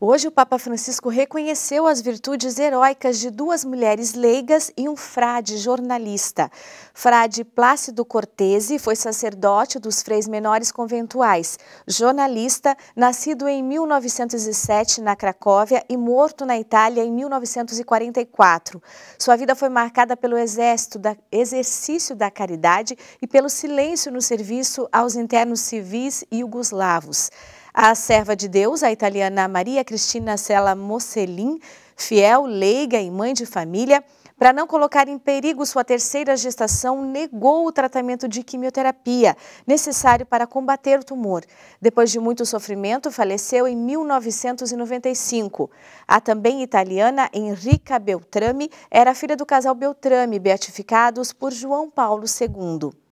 Hoje, o Papa Francisco reconheceu as virtudes heróicas de duas mulheres leigas e um frade jornalista. Frade Plácido Cortese foi sacerdote dos freis menores conventuais, jornalista, nascido em 1907 na Cracóvia e morto na Itália em 1944. Sua vida foi marcada pelo da, exercício da caridade e pelo silêncio no serviço aos internos civis e jugoslavos. A serva de Deus, a italiana Maria Cristina Sella Mocelin, fiel, leiga e mãe de família, para não colocar em perigo sua terceira gestação, negou o tratamento de quimioterapia necessário para combater o tumor. Depois de muito sofrimento, faleceu em 1995. A também italiana Enrica Beltrame era filha do casal Beltrame, beatificados por João Paulo II.